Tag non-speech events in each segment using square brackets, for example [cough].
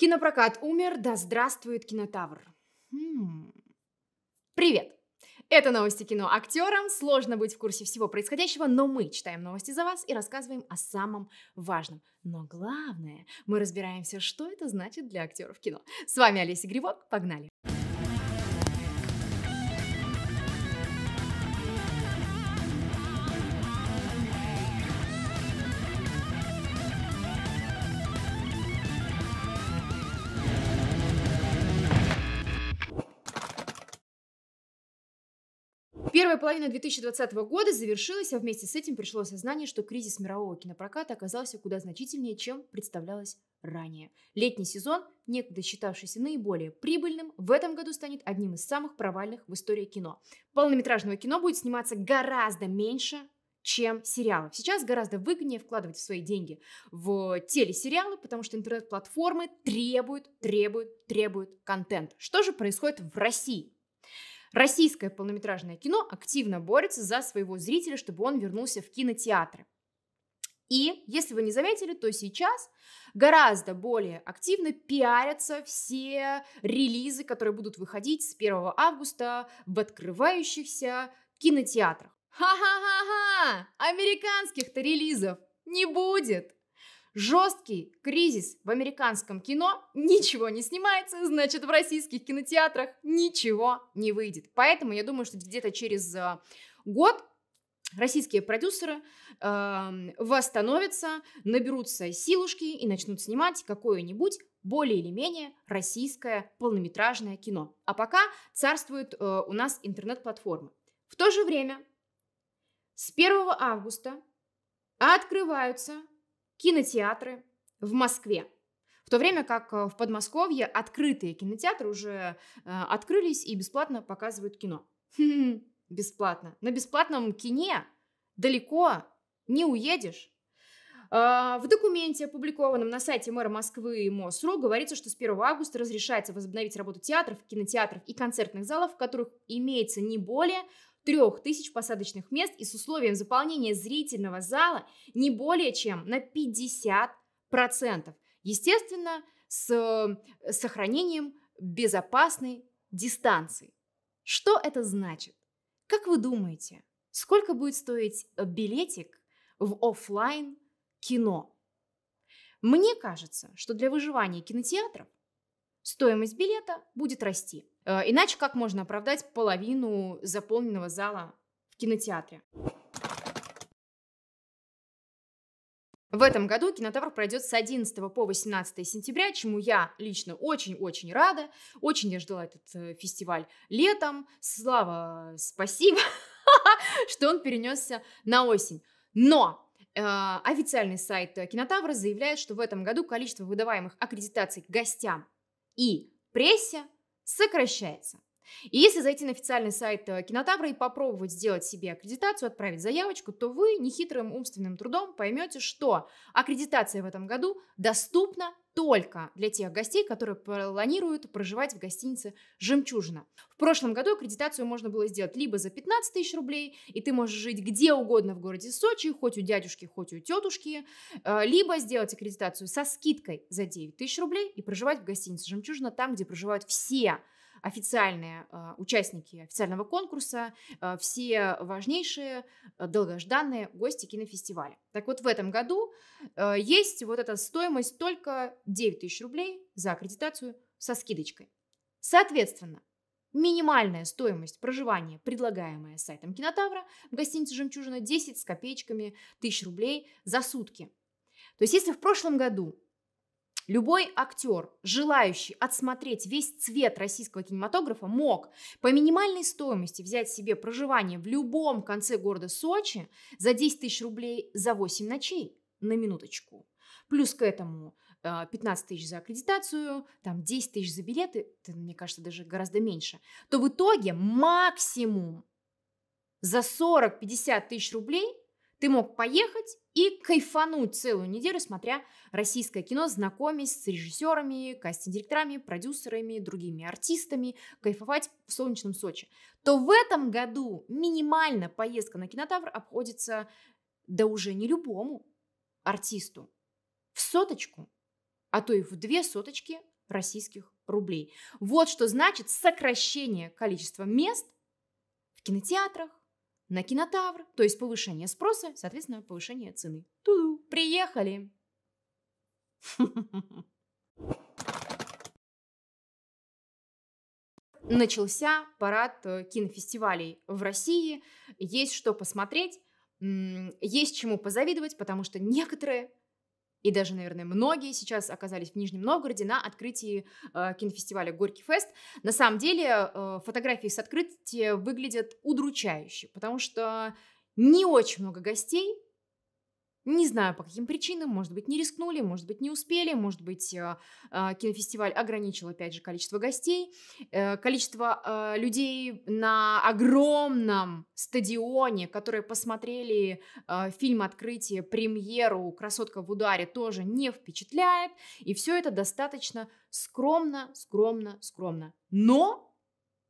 Кинопрокат умер, да здравствует кинотавр. Хм. Привет! Это новости кино актерам. Сложно быть в курсе всего происходящего, но мы читаем новости за вас и рассказываем о самом важном. Но главное, мы разбираемся, что это значит для актеров кино. С вами Олеся Гривок. Погнали! Погнали! Первая половина 2020 года завершилась, а вместе с этим пришло осознание, что кризис мирового кинопроката оказался куда значительнее, чем представлялось ранее. Летний сезон, некогда считавшийся наиболее прибыльным, в этом году станет одним из самых провальных в истории кино. Полнометражного кино будет сниматься гораздо меньше, чем сериалов. Сейчас гораздо выгоднее вкладывать свои деньги в телесериалы, потому что интернет-платформы требуют, требуют, требуют контент. Что же происходит в России? Российское полнометражное кино активно борется за своего зрителя, чтобы он вернулся в кинотеатры. И, если вы не заметили, то сейчас гораздо более активно пиарятся все релизы, которые будут выходить с 1 августа в открывающихся кинотеатрах. Ха-ха-ха-ха! Американских-то релизов не будет! Жесткий кризис в американском кино, ничего не снимается, значит в российских кинотеатрах ничего не выйдет. Поэтому я думаю, что где-то через э, год российские продюсеры э, восстановятся, наберутся силушки и начнут снимать какое-нибудь более или менее российское полнометражное кино. А пока царствуют э, у нас интернет-платформы. В то же время с 1 августа открываются кинотеатры в Москве. В то время как э, в Подмосковье открытые кинотеатры уже э, открылись и бесплатно показывают кино. Бесплатно. На бесплатном кине далеко не уедешь. Э, в документе, опубликованном на сайте мэра Москвы МОСРУ, говорится, что с 1 августа разрешается возобновить работу театров, кинотеатров и концертных залов, в которых имеется не более 3000 посадочных мест и с условием заполнения зрительного зала не более чем на 50%. Естественно, с э, сохранением безопасной дистанции. Что это значит? Как вы думаете, сколько будет стоить э, билетик в офлайн кино? Мне кажется, что для выживания кинотеатров стоимость билета будет расти. Э, иначе как можно оправдать половину заполненного зала в кинотеатре? В этом году кинотавр пройдет с 11 по 18 сентября, чему я лично очень-очень рада. Очень я ждала этот э, фестиваль летом. Слава, спасибо, [laughs] что он перенесся на осень. Но э, официальный сайт кинотавра заявляет, что в этом году количество выдаваемых аккредитаций гостям и прессе сокращается. И если зайти на официальный сайт э, Кинотавра и попробовать сделать себе аккредитацию, отправить заявочку, то вы нехитрым умственным трудом поймете, что аккредитация в этом году доступна только для тех гостей, которые планируют проживать в гостинице «Жемчужина». В прошлом году аккредитацию можно было сделать либо за 15 тысяч рублей, и ты можешь жить где угодно в городе Сочи, хоть у дядюшки, хоть у тетушки, э, либо сделать аккредитацию со скидкой за 9 тысяч рублей и проживать в гостинице «Жемчужина» там, где проживают все официальные а, участники официального конкурса, а, все важнейшие а, долгожданные гости кинофестиваля. Так вот, в этом году есть вот эта стоимость только 9 тысяч рублей за аккредитацию со скидочкой. Соответственно, Минимальная стоимость проживания, предлагаемая сайтом Кинотавра в гостинице «Жемчужина» 10 с копеечками тысяч рублей за сутки. То есть если в прошлом году Любой актер, желающий отсмотреть весь цвет российского кинематографа, мог по минимальной стоимости взять себе проживание в любом конце города Сочи за 10 тысяч рублей за 8 ночей, на минуточку. Плюс к этому 15 э, тысяч за аккредитацию, там 10 тысяч за билеты, это, мне кажется, даже гораздо меньше, то в итоге максимум за 40-50 тысяч рублей ты мог поехать и кайфануть целую неделю, смотря российское кино, знакомясь с режиссерами, кастинг-директорами, продюсерами, другими артистами, кайфовать в солнечном Сочи, то в этом году минимально поездка на кинотавр обходится да уже не любому артисту в соточку, а то и в две соточки российских рублей. Вот что значит сокращение количества мест в кинотеатрах, на кинотавр, то есть повышение спроса, соответственно, повышение цены. Ту-ду, приехали! [laughs] Начался парад э, кинофестивалей в России. Есть что посмотреть, есть чему позавидовать, потому что некоторые и даже, наверное, многие сейчас оказались в Нижнем Новгороде на открытии э, кинофестиваля «Горький фест». На самом деле э, фотографии с открытия выглядят удручающе, потому что не очень много гостей, не знаю, по каким причинам, может быть, не рискнули, может быть, не успели, может быть, э, а, кинофестиваль ограничил, опять же, количество гостей, э, количество э, людей на огромном стадионе, которые посмотрели фильм «Открытие», премьеру «Красотка в ударе» тоже не впечатляет, и все это достаточно скромно, скромно, скромно. Но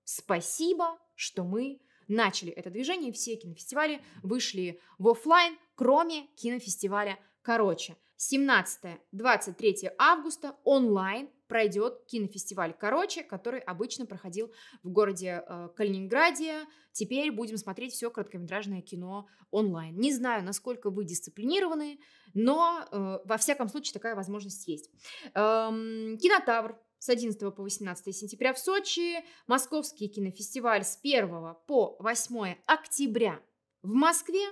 спасибо, что мы начали это движение, все кинофестивали вышли в офлайн, кроме кинофестиваля «Короче». 17-23 августа онлайн пройдет кинофестиваль «Короче», который обычно проходил в городе э, Калининграде. Теперь будем смотреть все короткометражное кино онлайн. Не знаю, насколько вы дисциплинированы, но э, во всяком случае такая возможность есть. Эм, кинотавр с 11 по 18 сентября в Сочи, Московский кинофестиваль с 1 по 8 октября в Москве,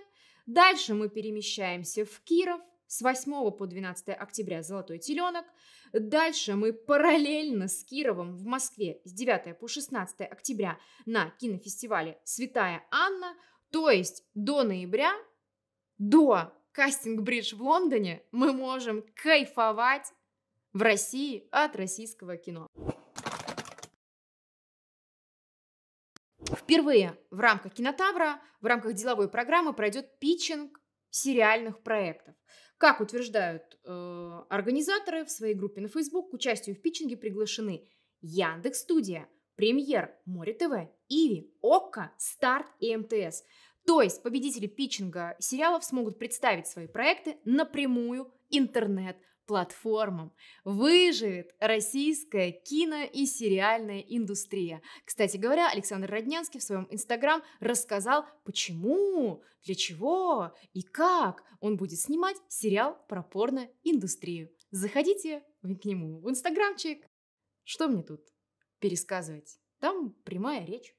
Дальше мы перемещаемся в Киров, с 8 по 12 октября «Золотой теленок». Дальше мы параллельно с Кировом в Москве с 9 по 16 октября на кинофестивале «Святая Анна», то есть до ноября, до кастинг-бридж в Лондоне мы можем кайфовать в России от российского кино. Впервые в рамках Кинотавра, в рамках деловой программы пройдет питчинг сериальных проектов. Как утверждают э, организаторы в своей группе на Facebook, к участию в питчинге приглашены Яндекс Студия, Премьер, Море ТВ, Иви, Окко, Старт и МТС. Эм То есть победители питчинга сериалов смогут представить свои проекты напрямую интернет платформам. Выживет российская кино и сериальная индустрия. Кстати говоря, Александр Роднянский в своем инстаграм рассказал, почему, для чего и как он будет снимать сериал про порно-индустрию. Заходите к нему в инстаграмчик. Что мне тут пересказывать? Там прямая речь.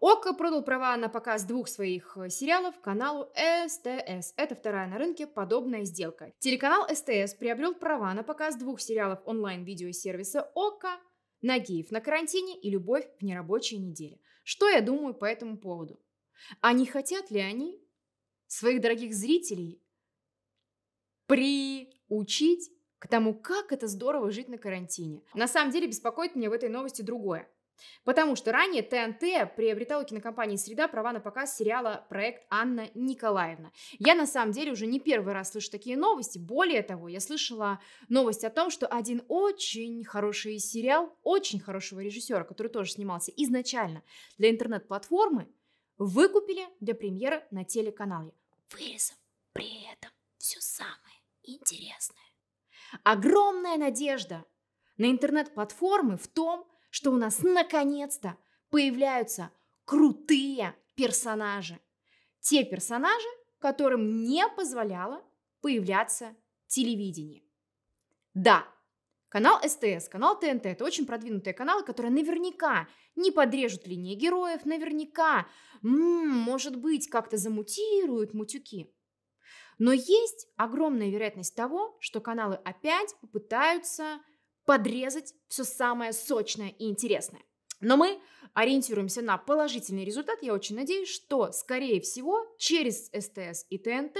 ОККО продал права на показ двух своих э, сериалов каналу СТС. Это вторая на рынке подобная сделка. Телеканал СТС приобрел права на показ двух сериалов онлайн-видеосервиса ОККО «Нагиев на карантине» и «Любовь в нерабочей неделе». Что я думаю по этому поводу? А не хотят ли они своих дорогих зрителей приучить к тому, как это здорово жить на карантине. На самом деле беспокоит меня в этой новости другое. Потому что ранее ТНТ приобретала кинокомпании «Среда» права на показ сериала «Проект Анна Николаевна». Я на самом деле уже не первый раз слышу такие новости. Более того, я слышала новость о том, что один очень хороший сериал, очень хорошего режиссера, который тоже снимался изначально для интернет-платформы, выкупили для премьеры на телеканале, вырезав при этом все самое интересное. Огромная надежда на интернет-платформы в том, что у нас наконец-то появляются крутые персонажи. Те персонажи, которым не позволяло появляться телевидение. Да, канал СТС, канал ТНТ – это очень продвинутые каналы, которые наверняка не подрежут линии героев, наверняка, м-м, может быть, как-то замутируют мутюки. Но есть огромная вероятность того, что каналы опять попытаются подрезать все самое сочное и интересное. Но мы ориентируемся на положительный результат. Я очень надеюсь, что, скорее всего, через СТС и ТНТ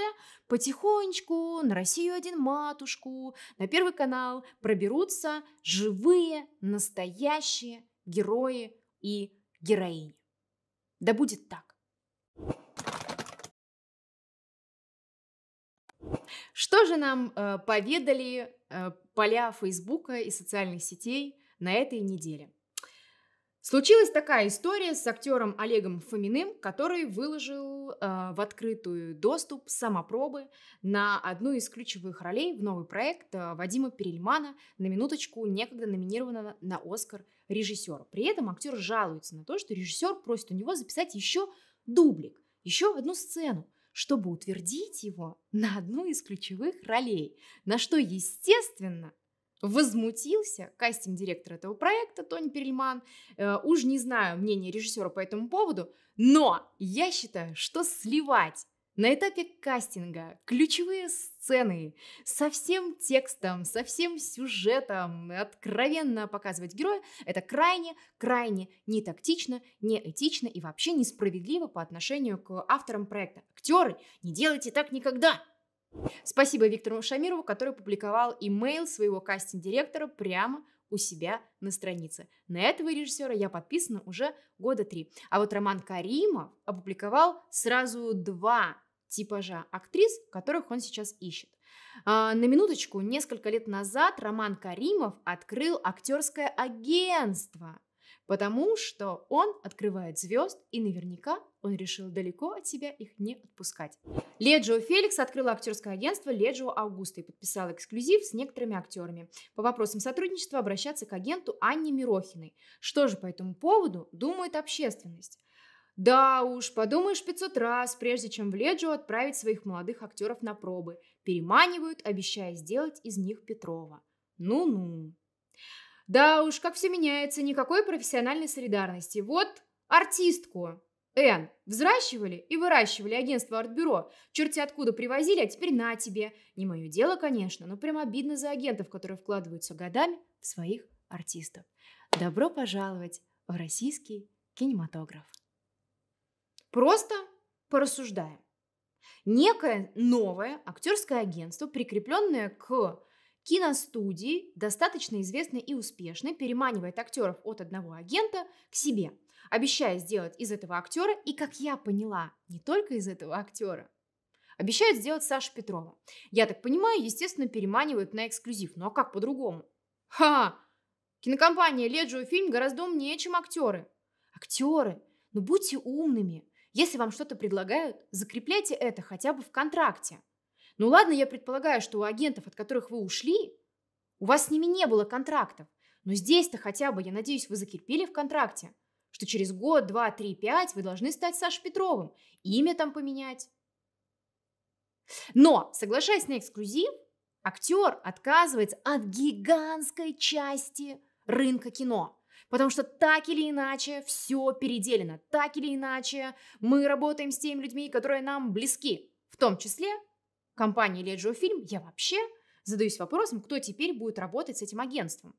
потихонечку на Россию один матушку, на Первый канал проберутся живые, настоящие герои и героини. Да будет так. Что же нам э, поведали э, поля Фейсбука и социальных сетей на этой неделе? Случилась такая история с актером Олегом Фоминым, который выложил э, в открытую доступ самопробы на одну из ключевых ролей в новый проект э, Вадима Перельмана, на минуточку некогда номинированного на Оскар режиссера. При этом актер жалуется на то, что режиссер просит у него записать еще дублик, еще одну сцену чтобы утвердить его на одну из ключевых ролей, на что, естественно, возмутился кастинг-директор этого проекта Тони Перельман. Э, уж не знаю мнение режиссера по этому поводу, но я считаю, что сливать на этапе кастинга ключевые сцены со всем текстом, со всем сюжетом, откровенно показывать героя – это крайне, крайне не тактично, не этично и вообще несправедливо по отношению к авторам проекта. Актеры, не делайте так никогда! Спасибо Виктору Шамирову, который публиковал имейл своего кастинг-директора прямо у себя на странице. На этого режиссера я подписана уже года три. А вот Роман Каримов опубликовал сразу два типажа актрис, которых он сейчас ищет. А, на минуточку, несколько лет назад Роман Каримов открыл актерское агентство, потому что он открывает звезд, и наверняка он решил далеко от себя их не отпускать. Леджио Феликс открыл актерское агентство Леджио Аугуста и подписал эксклюзив с некоторыми актерами. По вопросам сотрудничества обращаться к агенту Анне Мирохиной. Что же по этому поводу думает общественность? Да уж, подумаешь 500 раз, прежде чем в Леджу отправить своих молодых актеров на пробы. Переманивают, обещая сделать из них Петрова. Ну-ну. Да уж, как все меняется, никакой профессиональной солидарности. Вот артистку. Н. Взращивали и выращивали агентство артбюро. Черти откуда привозили, а теперь на тебе. Не мое дело, конечно, но прям обидно за агентов, которые вкладываются годами в своих артистов. Добро пожаловать в российский кинематограф. Просто порассуждаем. Некое новое актерское агентство, прикрепленное к киностудии, достаточно известной и успешной, переманивает актеров от одного агента к себе, обещая сделать из этого актера, и, как я поняла, не только из этого актера, обещают сделать Сашу Петрова. Я так понимаю, естественно, переманивают на эксклюзив, ну а как по-другому? Ха! Кинокомпания Леджио фильм гораздо умнее, чем актеры. Актеры, ну будьте умными, если вам что-то предлагают, закрепляйте это хотя бы в контракте. Ну ладно, я предполагаю, что у агентов, от которых вы ушли, у вас с ними не было контрактов. Но здесь-то хотя бы, я надеюсь, вы закрепили в контракте, что через год, два, три, пять вы должны стать Сашей Петровым, имя там поменять. Но, соглашаясь на эксклюзив, актер отказывается от гигантской части рынка кино – Потому что так или иначе все переделено, так или иначе мы работаем с теми людьми, которые нам близки. В том числе компании Ledger Film я вообще задаюсь вопросом, кто теперь будет работать с этим агентством.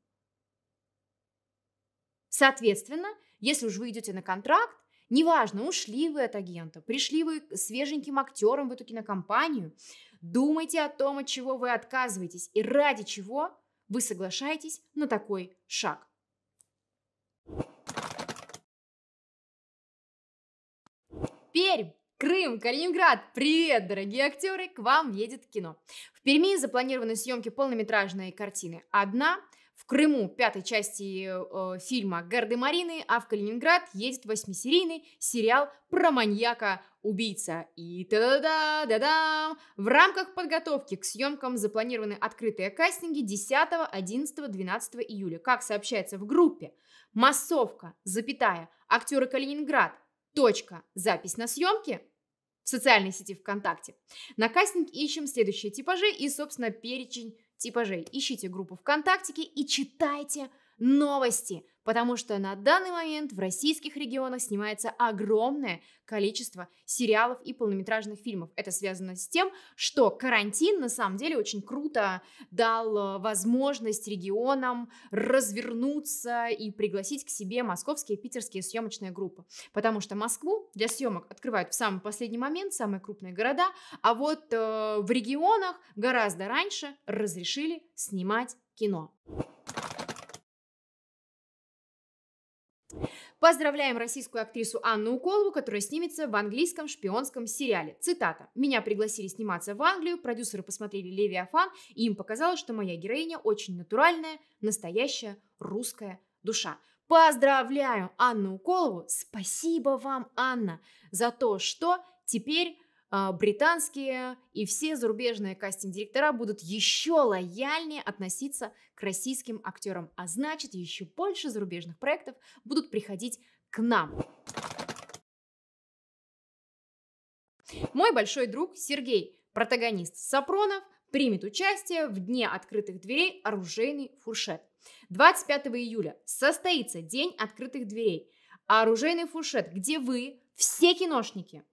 Соответственно, если уж вы идете на контракт, неважно, ушли вы от агента, пришли вы свеженьким актером в эту кинокомпанию, думайте о том, от чего вы отказываетесь и ради чего вы соглашаетесь на такой шаг. Пермь! Крым, Калининград, привет, дорогие актеры, к вам едет кино. В Перми запланированы съемки полнометражной картины «Одна», в Крыму пятой части э, фильма «Гарды Марины», а в Калининград едет восьмисерийный сериал про маньяка-убийца. И та-да-да-да-дам! В рамках подготовки к съемкам запланированы открытые кастинги 10, 11, 12 июля. Как сообщается в группе – Массовка, запятая, актеры Калининград, точка, запись на съемке в социальной сети ВКонтакте. На кастинг ищем следующие типажи и, собственно, перечень типажей. Ищите группу ВКонтактике и читайте новости потому что на данный момент в российских регионах снимается огромное количество сериалов и полнометражных фильмов. Это связано с тем, что карантин на самом деле очень круто дал э, возможность регионам развернуться и пригласить к себе московские и питерские съемочные группы, потому что Москву для съемок открывают в самый последний момент, самые крупные города, а вот э, в регионах гораздо раньше разрешили снимать кино. Поздравляем российскую актрису Анну Уколову, которая снимется в английском шпионском сериале. Цитата. «Меня пригласили сниматься в Англию, продюсеры посмотрели «Левиафан», и им показалось, что моя героиня очень натуральная, настоящая русская душа». Поздравляю Анну Уколову, спасибо вам, Анна, за то, что теперь а, британские и все зарубежные кастинг-директора будут еще лояльнее относиться к российским актерам, а значит еще больше зарубежных проектов будут приходить к нам. Мой большой друг Сергей, протагонист Сапронов, примет участие в Дне открытых дверей «Оружейный фуршет». 25 июля состоится День открытых дверей, а оружейный фуршет, где вы, все киношники,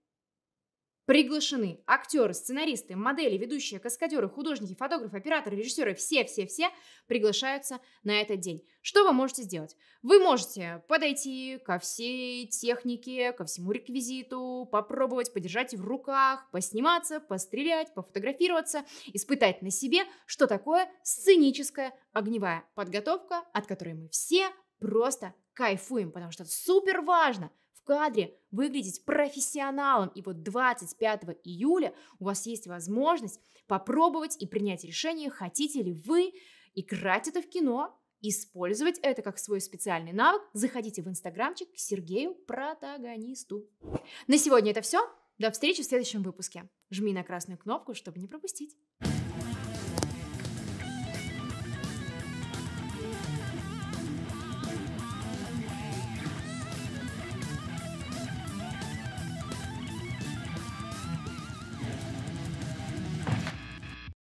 Приглашены актеры, сценаристы, модели, ведущие, каскадеры, художники, фотографы, операторы, режиссеры, все-все-все приглашаются на этот день. Что вы можете сделать? Вы можете подойти ко всей технике, ко всему реквизиту, попробовать подержать в руках, посниматься, пострелять, пофотографироваться, испытать на себе, что такое сценическая огневая подготовка, от которой мы все просто кайфуем, потому что это супер важно – кадре, выглядеть профессионалом. И вот 25 июля у вас есть возможность попробовать и принять решение, хотите ли вы играть это в кино, использовать это как свой специальный навык. Заходите в инстаграмчик к Сергею Протагонисту. На сегодня это все. До встречи в следующем выпуске. Жми на красную кнопку, чтобы не пропустить.